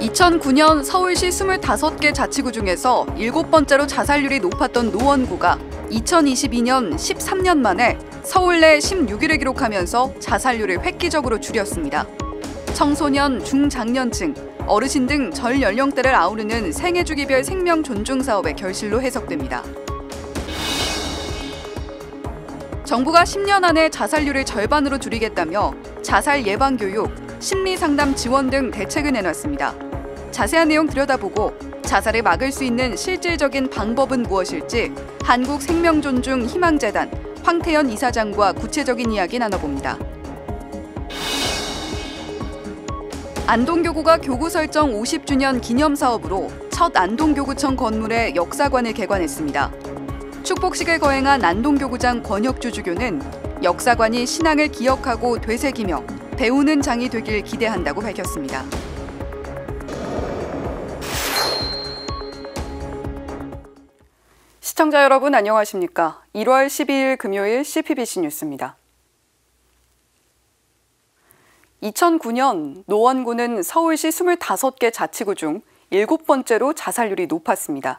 2009년 서울시 25개 자치구 중에서 7번째로 자살률이 높았던 노원구가 2022년 13년 만에 서울 내 16위를 기록하면서 자살률을 획기적으로 줄였습니다. 청소년, 중장년층, 어르신 등 전 연령대를 아우르는 생애주기별 생명 존중 사업의 결실로 해석됩니다. 정부가 10년 안에 자살률을 절반으로 줄이겠다며 자살 예방 교육, 심리 상담 지원 등 대책을 내놨습니다. 자세한 내용 들여다보고 자살을 막을 수 있는 실질적인 방법은 무엇일지 한국생명존중 희망재단 황태현 이사장과 구체적인 이야기 나눠봅니다. 안동교구가 교구 설정 50주년 기념 사업으로 첫 안동교구청 건물에 역사관을 개관했습니다. 축복식을 거행한 안동교구장 권혁주 주교는 역사관이 신앙을 기억하고 되새기며 배우는 장이 되길 기대한다고 밝혔습니다. 시청자 여러분 안녕하십니까? 1월 12일 금요일 CPBC 뉴스입니다. 2009년 노원구는 서울시 25개 자치구 중 7번째로 자살률이 높았습니다.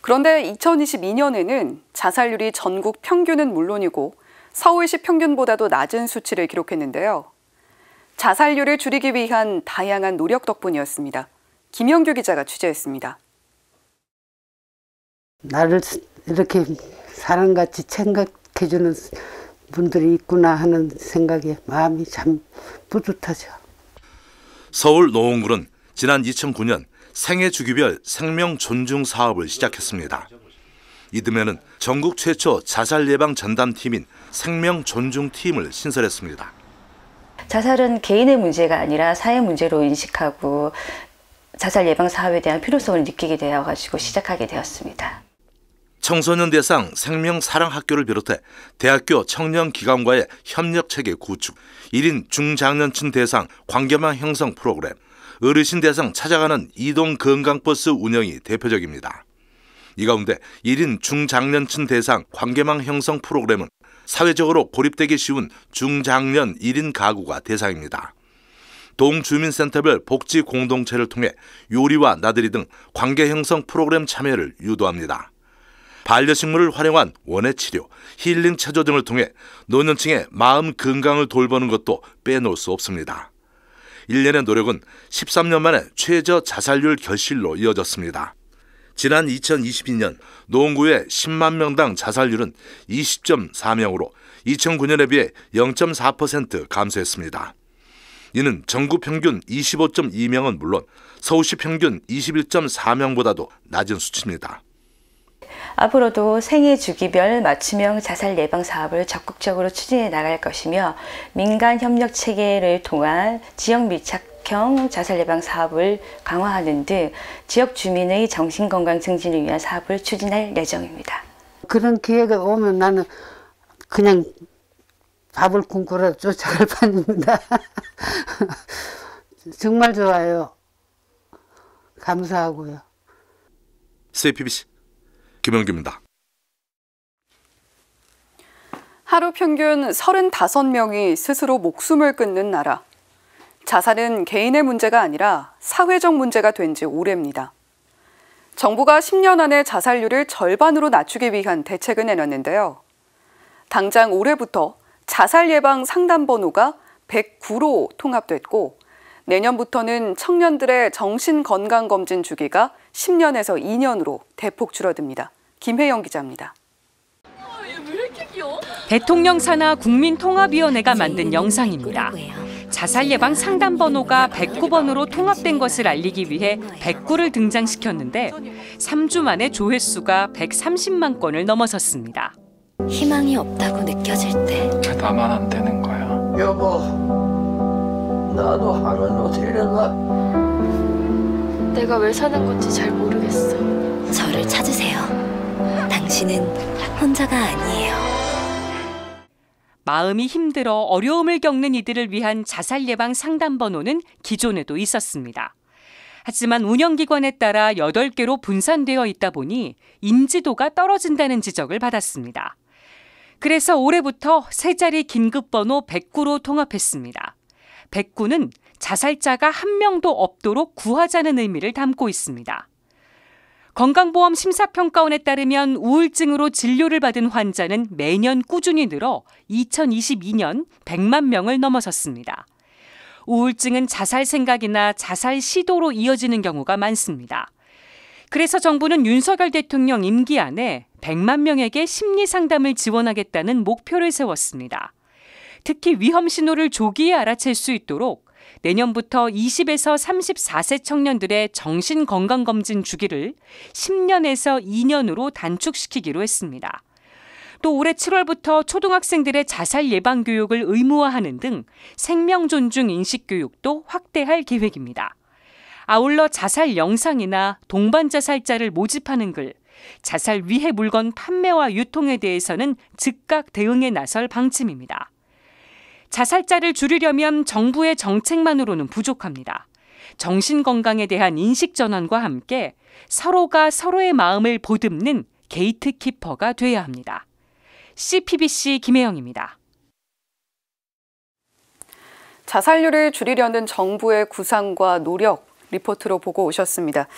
그런데 2022년에는 자살률이 전국 평균은 물론이고 서울시 평균보다도 낮은 수치를 기록했는데요. 자살률을 줄이기 위한 다양한 노력 덕분이었습니다. 김영규 기자가 취재했습니다. 나를 이렇게 사람같이 생각해주는 분들이 있구나 하는 생각에 마음이 참 뿌듯하죠. 서울 노원구는 지난 2009년 생애 주기별 생명 존중 사업을 시작했습니다. 이듬해는 전국 최초 자살 예방 전담팀인 생명 존중 팀을 신설했습니다. 자살은 개인의 문제가 아니라 사회 문제로 인식하고 자살 예방 사업에 대한 필요성을 느끼게 되어 가지고 시작하게 되었습니다. 청소년 대상 생명사랑학교를 비롯해 대학교 청년기관과의 협력체계 구축, 1인 중장년층 대상 관계망 형성 프로그램, 어르신 대상 찾아가는 이동 건강버스 운영이 대표적입니다. 이 가운데 1인 중장년층 대상 관계망 형성 프로그램은 사회적으로 고립되기 쉬운 중장년 1인 가구가 대상입니다. 동주민센터별 복지 공동체를 통해 요리와 나들이 등 관계 형성 프로그램 참여를 유도합니다. 반려식물을 활용한 원예 치료, 힐링 체조 등을 통해 노년층의 마음 건강을 돌보는 것도 빼놓을 수 없습니다. 1년의 노력은 13년 만에 최저 자살률 결실로 이어졌습니다. 지난 2022년 노원구의 10만 명당 자살률은 20.4명으로 2009년에 비해 0.4% 감소했습니다. 이는 전국 평균 25.2명은 물론 서울시 평균 21.4명보다도 낮은 수치입니다. 앞으로도 생애 주기별 맞춤형 자살 예방 사업을 적극적으로 추진해 나갈 것이며 민간 협력 체계를 통한 지역 밀착 형 자살 예방 사업을 강화하는 등 지역 주민의 정신건강 증진을 위한 사업을 추진할 예정입니다. 그런 기회가 오면 나는 그냥 밥을 굶고라 쫓아갈 판입니다. 정말 좋아요. 감사하고요. CPBC 김영규입니다. 하루 평균 35명이 스스로 목숨을 끊는 나라. 자살은 개인의 문제가 아니라 사회적 문제가 된 지 오래입니다. 정부가 10년 안에 자살률을 절반으로 낮추기 위한 대책을 내놨는데요. 당장 올해부터 자살 예방 상담 번호가 109로 통합됐고 내년부터는 청년들의 정신 건강 검진 주기가 10년에서 2년으로 대폭 줄어듭니다. 김혜영 기자입니다. 대통령 산하 국민통합위원회가 만든 영상입니다. 자살 예방 상담 번호가 109번으로 통합된 것을 알리기 위해 109를 등장시켰는데 3주 만에 조회수가 130만 건을 넘어섰습니다. 희망이 없다고 느껴질 때 나만 안 되는 거야? 여보, 나도 하늘로 데려가. 내가 왜 사는 건지 잘 모르겠어. 저를 찾으세요. 당신은 혼자가 아니에요. 마음이 힘들어 어려움을 겪는 이들을 위한 자살 예방 상담 번호는 기존에도 있었습니다. 하지만 운영기관에 따라 8개로 분산되어 있다 보니 인지도가 떨어진다는 지적을 받았습니다. 그래서 올해부터 세 자리 긴급번호 1 0 0구로 통합했습니다. 1 0 0구는 자살자가 한 명도 없도록 구하자는 의미를 담고 있습니다. 건강보험 심사평가원에 따르면 우울증으로 진료를 받은 환자는 매년 꾸준히 늘어 2022년 100만 명을 넘어섰습니다. 우울증은 자살 생각이나 자살 시도로 이어지는 경우가 많습니다. 그래서 정부는 윤석열 대통령 임기 안에 100만 명에게 심리 상담을 지원하겠다는 목표를 세웠습니다. 특히 위험 신호를 조기에 알아챌 수 있도록 내년부터 20에서 34세 청년들의 정신건강검진 주기를 10년에서 2년으로 단축시키기로 했습니다. 또 올해 7월부터 초등학생들의 자살 예방 교육을 의무화하는 등 생명 존중 인식 교육도 확대할 계획입니다. 아울러 자살 영상이나 동반 자살자를 모집하는 글, 자살 위해 물건 판매와 유통에 대해서는 즉각 대응에 나설 방침입니다. 자살자를 줄이려면 정부의 정책만으로는 부족합니다. 정신건강에 대한 인식전환과 함께 서로가 서로의 마음을 보듬는 게이트키퍼가 돼야 합니다. CPBC 김혜영입니다. 자살률을 줄이려는 정부의 구상과 노력 리포트로 보고 오셨습니다.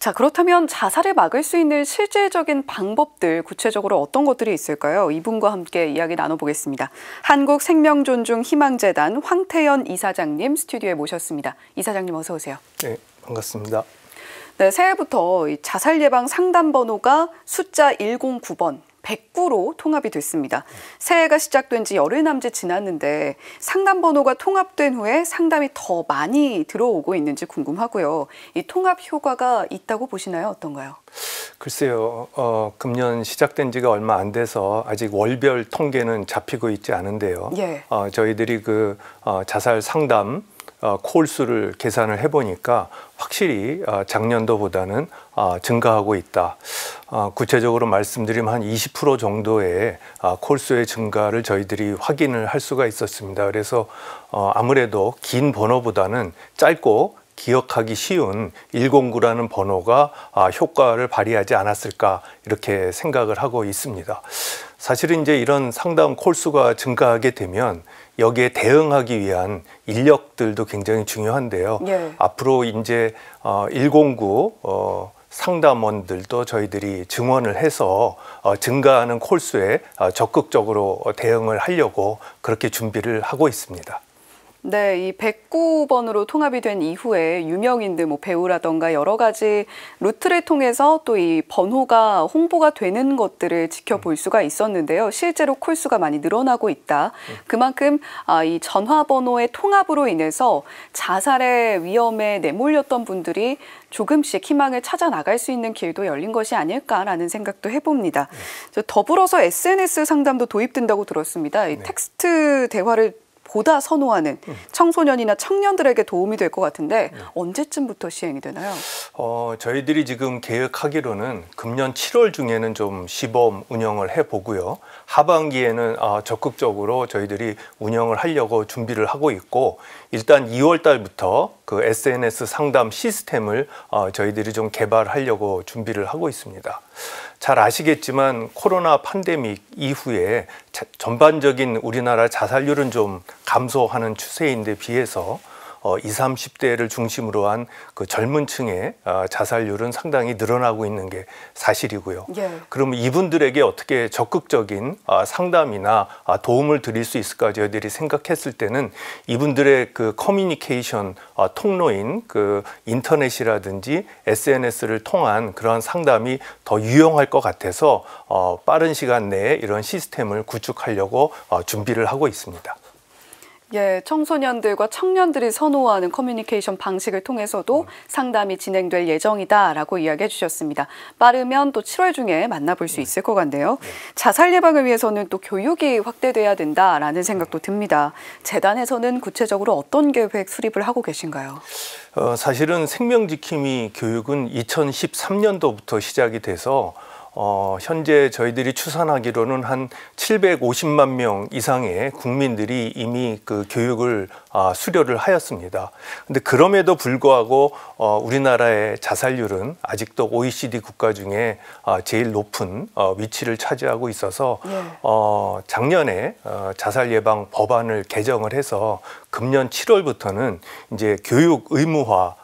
자, 그렇다면 자살을 막을 수 있는 실질적인 방법들 구체적으로 어떤 것들이 있을까요? 이분과 함께 이야기 나눠보겠습니다. 한국 생명존중 희망재단 황태연 이사장님 스튜디오에 모셨습니다. 이사장님 어서 오세요. 네, 반갑습니다. 네, 새해부터 자살 예방 상담 번호가 숫자 109번 109로 통합이 됐습니다. 새해가 시작된 지 열흘 남짓 지났는데 상담 번호가 통합된 후에 상담이 더 많이 들어오고 있는지 궁금하고요. 이 통합 효과가 있다고 보시나요? 어떤가요? 글쎄요, 어, 금년 시작된 지가 얼마 안 돼서 아직 월별 통계는 잡히고 있지 않은데요. 예. 어, 저희들이 그 어, 자살 상담 콜수를 어, 계산을 해보니까 확실히 어, 작년도보다는 어, 증가하고 있다. 구체적으로 말씀드리면 한 20% 정도의 콜수의 증가를 저희들이 확인을 할 수가 있었습니다. 그래서 아무래도 긴 번호보다는 짧고 기억하기 쉬운 109라는 번호가 효과를 발휘하지 않았을까 이렇게 생각을 하고 있습니다. 사실은 이제 이런 상담 콜수가 증가하게 되면 여기에 대응하기 위한 인력들도 굉장히 중요한데요. 예. 앞으로 이제 어, 109 어, 상담원들도 저희들이 증원을 해서 어, 증가하는 콜수에 어, 적극적으로 대응을 하려고 그렇게 준비를 하고 있습니다. 네, 이 109번으로 통합이 된 이후에 유명인들, 뭐 배우라던가 여러 가지 루트를 통해서 또 이 번호가 홍보가 되는 것들을 지켜볼 수가 있었는데요. 실제로 콜수가 많이 늘어나고 있다. 그만큼 아, 이 전화번호의 통합으로 인해서 자살의 위험에 내몰렸던 분들이 조금씩 희망을 찾아 나갈 수 있는 길도 열린 것이 아닐까라는 생각도 해봅니다. 네. 저 더불어서 SNS 상담도 도입된다고 들었습니다. 이 네. 텍스트 대화를 보다 선호하는 음. 청소년이나 청년들에게 도움이 될 것 같은데 음. 언제쯤부터 시행이 되나요? 어, 저희들이 지금 계획하기로는 금년 7월 중에는 좀 시범 운영을 해보고요. 하반기에는 아, 적극적으로 저희들이 운영을 하려고 준비를 하고 있고 일단 2월 달부터 그 SNS 상담 시스템을 어, 저희들이 좀 개발하려고 준비를 하고 있습니다. 잘 아시겠지만 코로나 팬데믹 이후에 전반적인 우리나라 자살률은 좀 감소하는 추세인데 비해서 어, 20, 30대를 중심으로 한 그 젊은 층의 어, 자살률은 상당히 늘어나고 있는 게 사실이고요. 예. 그러면 이분들에게 어떻게 적극적인 아, 상담이나 아, 도움을 드릴 수 있을까 저희들이 생각했을 때는 이분들의 그 커뮤니케이션 아, 통로인 그 인터넷이라든지 SNS를 통한 그러한 상담이 더 유용할 것 같아서 어, 빠른 시간 내에 이런 시스템을 구축하려고 어, 준비를 하고 있습니다. 예, 청소년들과 청년들이 선호하는 커뮤니케이션 방식을 통해서도 음. 상담이 진행될 예정이다라고 이야기해 주셨습니다. 빠르면 또 7월 중에 만나볼 수 네. 있을 것 같네요. 네. 자살 예방을 위해서는 또 교육이 확대돼야 된다라는 생각도 음. 듭니다. 재단에서는 구체적으로 어떤 계획 수립을 하고 계신가요? 어, 사실은 생명지킴이 교육은 2013년도부터 시작이 돼서 어, 현재 저희들이 추산하기로는 한 750만 명 이상의 국민들이 이미 그 교육을 아, 수료를 하였습니다. 근데 그럼에도 불구하고 어, 우리나라의 자살률은 아직도 OECD 국가 중에 아, 제일 높은 어, 위치를 차지하고 있어서 예. 어, 작년에 어, 자살 예방 법안을 개정을 해서 금년 7월부터는 이제 교육 의무화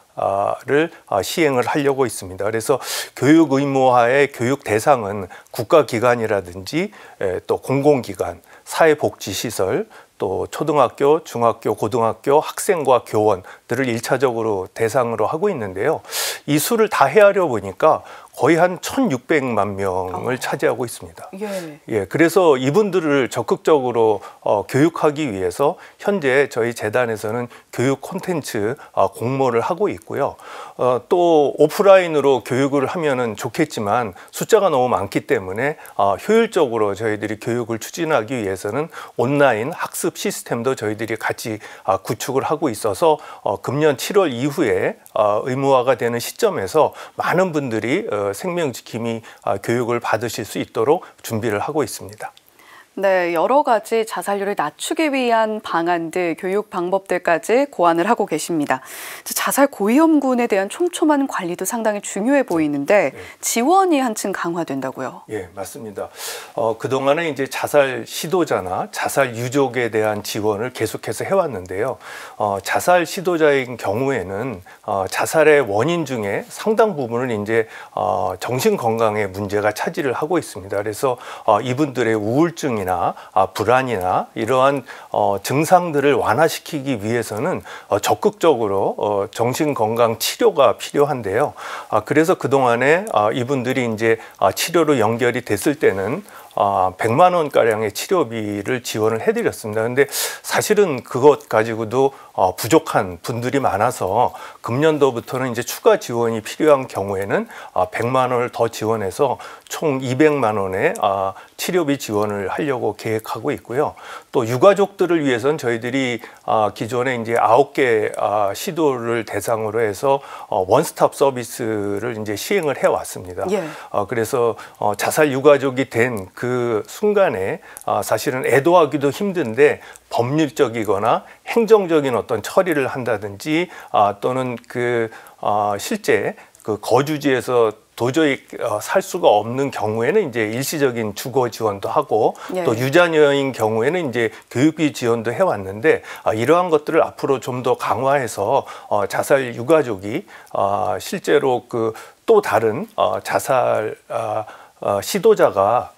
를 아, 시행을 하려고 있습니다. 그래서 교육 의무화의 교육 대상은 국가기관이라든지 예, 또 공공기관, 사회복지시설, 또 초등학교, 중학교, 고등학교 학생과 교원들을 일차적으로 대상으로 하고 있는데요. 이 수를 다 헤아려 보니까 거의 한 1,600만 명을 아. 차지하고 있습니다. 예. 예. 그래서 이분들을 적극적으로 어, 교육하기 위해서 현재 저희 재단에서는 교육 콘텐츠 어, 공모를 하고 있고요. 어, 또 오프라인으로 교육을 하면은 좋겠지만 숫자가 너무 많기 때문에 어, 효율적으로 저희들이 교육을 추진하기 위해서는 온라인 학습 시스템도 저희들이 같이 어, 구축을 하고 있어서 어, 금년 7월 이후에 어, 의무화가 되는 시점에서 많은 분들이 어, 어, 생명 지킴이 아, 교육을 받으실 수 있도록 준비를 하고 있습니다. 네, 여러 가지 자살률을 낮추기 위한 방안들, 교육 방법들까지 고안을 하고 계십니다. 자살 고위험군에 대한 촘촘한 관리도 상당히 중요해 그렇죠. 보이는데 네. 지원이 한층 강화된다고요? 예, 맞습니다. 어, 그동안에 이제 자살 시도자나 자살 유족에 대한 지원을 계속해서 해왔는데요. 어, 자살 시도자인 경우에는 어, 자살의 원인 중에 상당 부분을 이제 어, 정신 건강의 문제가 차지를 하고 있습니다. 그래서 어, 이분들의 우울증이 공황이나 아, 불안이나 이러한 어, 증상들을 완화시키기 위해서는 어, 적극적으로 어, 정신건강 치료가 필요한데요. 아, 그래서 그동안에 아, 이분들이 이제 치료로 연결이 됐을 때는 아, 100만 원 가량의 치료비를 지원을 해드렸습니다. 근데 사실은 그것 가지고도 부족한 분들이 많아서 금년도부터는 이제 추가 지원이 필요한 경우에는 100만 아, 원을 더 지원해서 총 200만 원의 아, 치료비 지원을 하려고 계획하고 있고요. 또 유가족들을 위해선 저희들이 아, 기존에 이제 9개 시도를 대상으로 해서 어, 원스톱 서비스를 이제 시행을 해 왔습니다. 예. 어, 그래서 어, 자살 유가족이 된 그 순간에 사실은 애도하기도 힘든데 법률적이거나 행정적인 어떤 처리를 한다든지 아, 또는 그 아, 실제 그 거주지에서 도저히 어, 살 수가 없는 경우에는 이제 일시적인 주거 지원도 하고 예. 또 예. 유자녀인 경우에는 이제 교육비 지원도 해왔는데 아, 이러한 것들을 앞으로 좀 더 강화해서 어, 자살 유가족이 아, 실제로 그 또 다른 어, 자살 아, 어, 시도자가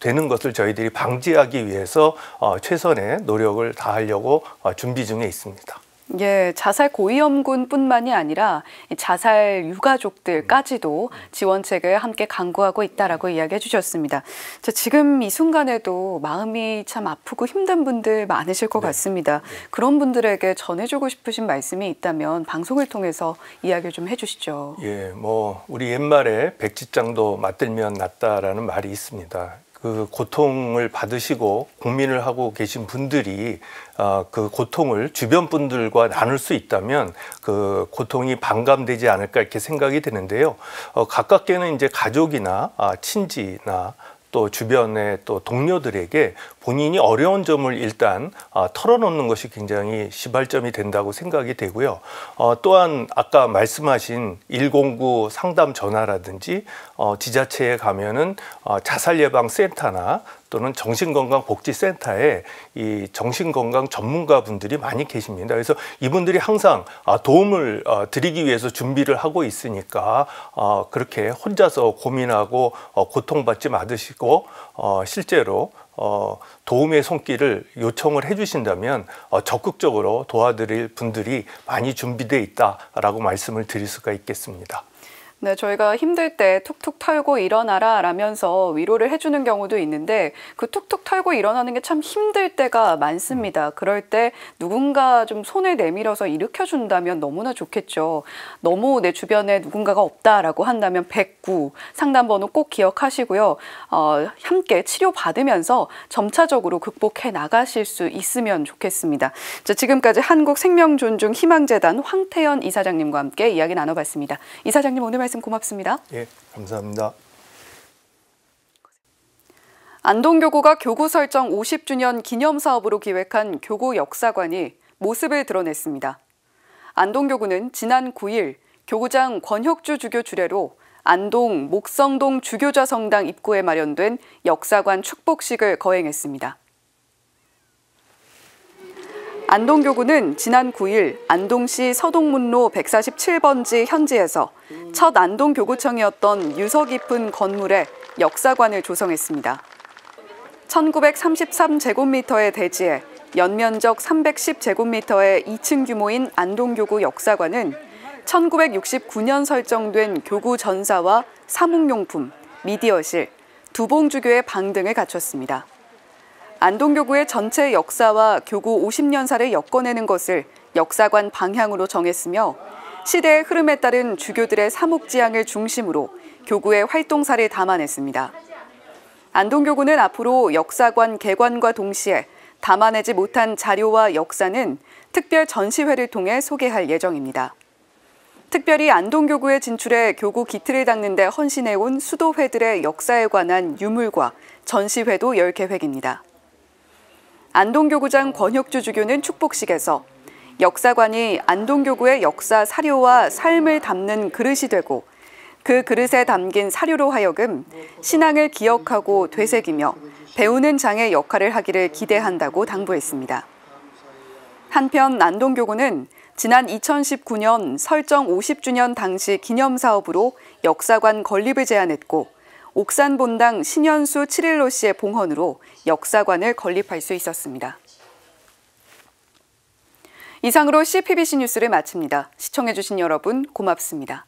되는 것을 저희들이 방지하기 위해서 어, 최선의 노력을 다하려고 어, 준비 중에 있습니다. 예, 자살 고위험군뿐만이 아니라 자살 유가족들까지도 지원책을 함께 강구하고 있다라고 이야기해 주셨습니다. 자, 지금 이 순간에도 마음이 참 아프고 힘든 분들 많으실 것 네. 같습니다. 네. 그런 분들에게 전해주고 싶으신 말씀이 있다면 방송을 통해서 이야기를 좀 해주시죠. 예, 뭐 우리 옛말에 백지장도 맞들면 낫다라는 말이 있습니다. 그 고통을 받으시고 고민을 하고 계신 분들이 아, 그 고통을 주변 분들과 나눌 수 있다면 그 고통이 반감되지 않을까 이렇게 생각이 드는데요. 어, 가깝게는 이제 가족이나 아, 친지나 또 주변의 또 동료들에게 본인이 어려운 점을 일단 아, 털어놓는 것이 굉장히 시발점이 된다고 생각이 되고요. 어, 또한 아까 말씀하신 109 상담 전화라든지 어, 지자체에 가면은 어, 자살 예방 센터나 또는 정신건강복지센터에 이 정신건강 전문가분들이 많이 계십니다. 그래서 이분들이 항상 아, 도움을 어, 드리기 위해서 준비를 하고 있으니까 어, 그렇게 혼자서 고민하고 어, 고통받지 마시고 실제로 도움의 손길을 요청을 해주신다면 적극적으로 도와드릴 분들이 많이 준비되어 있다라고 말씀을 드릴 수가 있겠습니다. 네, 저희가 힘들 때 툭툭 털고 일어나라 라면서 위로를 해주는 경우도 있는데 그 툭툭 털고 일어나는 게 참 힘들 때가 많습니다. 그럴 때 누군가 좀 손을 내밀어서 일으켜준다면 너무나 좋겠죠. 너무 내 주변에 누군가가 없다라고 한다면 109 상담번호 꼭 기억하시고요. 어, 함께 치료받으면서 점차적으로 극복해 나가실 수 있으면 좋겠습니다. 자, 지금까지 한국생명존중희망재단 황태연 이사장님과 함께 이야기 나눠봤습니다. 이사장님 오늘 말씀 말씀 고맙습니다. 예, 감사합니다. 안동교구가 교구 설정 50주년 기념 사업으로 기획한 교구 역사관이 모습을 드러냈습니다. 안동교구는 지난 9일 교구장 권혁주 주교 주례로 안동 목성동 주교자 성당 입구에 마련된 역사관 축복식을 거행했습니다. 안동교구는 지난 9일 안동시 서동문로 147번지 현지에서 첫 안동교구청이었던 유서 깊은 건물에 역사관을 조성했습니다. 1933제곱미터의 대지에 연면적 310제곱미터의 2층 규모인 안동교구 역사관은 1969년 설정된 교구 전사와 사무용품, 미디어실, 두봉주교의 방 등을 갖췄습니다. 안동교구의 전체 역사와 교구 50년사를 엮어내는 것을 역사관 방향으로 정했으며 시대의 흐름에 따른 주교들의 사목지향을 중심으로 교구의 활동사를 담아냈습니다. 안동교구는 앞으로 역사관 개관과 동시에 담아내지 못한 자료와 역사는 특별 전시회를 통해 소개할 예정입니다. 특별히 안동교구에 진출해 교구 기틀을 닦는 데 헌신해온 수도회들의 역사에 관한 유물과 전시회도 열 계획입니다. 안동교구장 권혁주 주교는 축복식에서 역사관이 안동교구의 역사 사료와 삶을 담는 그릇이 되고 그 그릇에 담긴 사료로 하여금 신앙을 기억하고 되새기며 배우는 장의 역할을 하기를 기대한다고 당부했습니다. 한편 안동교구는 지난 2019년 설정 50주년 당시 기념사업으로 역사관 건립을 제안했고 옥산본당 신현수 7일로 씨의 봉헌으로 역사관을 건립할 수 있었습니다. 이상으로 CPBC 뉴스를 마칩니다. 시청해주신 여러분 고맙습니다.